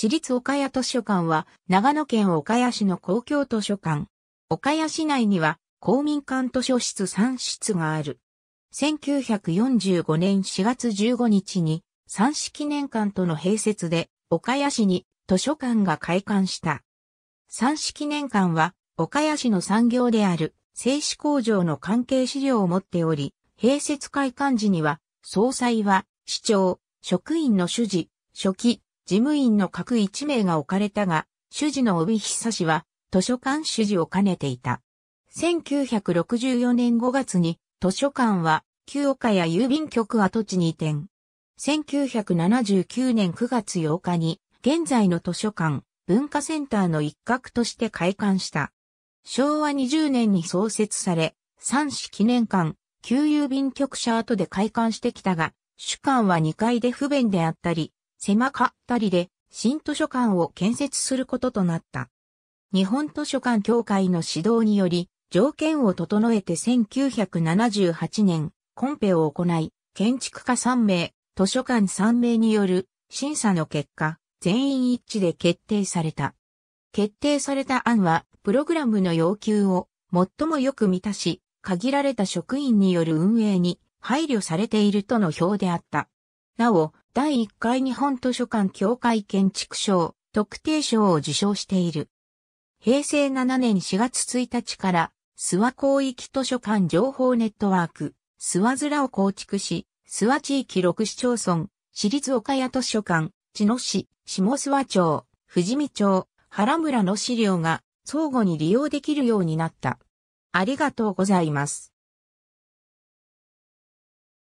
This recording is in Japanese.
市立岡谷図書館は、長野県岡谷市の公共図書館。岡谷市内には、公民館図書室3室がある。1945年4月15日に、三市記念館との併設で、岡谷市に図書館が開館した。三市記念館は、岡谷市の産業である、製紙工場の関係資料を持っており、併設開館時には、総裁は、市長、職員の主事、書記、事務員の各1名が置かれたが、主事の帯久氏は図書館主事を兼ねていた。1964年5月に図書館は旧岡や郵便局跡地に移転。1979年9月8日に現在の図書館文化センターの一角として開館した。昭和20年に創設され、三市記念館、旧郵便局舎跡で開館してきたが、主館は2階で不便であったり、狭かったりで新図書館を建設することとなった。日本図書館協会の指導により、条件を整えて1978年、コンペを行い、建築家3名、図書館3名による審査の結果、全員一致で決定された。決定された案は、プログラムの要求を最もよく満たし、限られた職員による運営に配慮されているとの表であった。なお、第1回日本図書館協会建築賞、特定賞を受賞している。平成7年4月1日から、諏訪広域図書館情報ネットワーク、諏訪面を構築し、諏訪地域6市町村、市立岡谷図書館、茅野市、下諏訪町、富士見町、原村の資料が相互に利用できるようになった。ありがとうございます。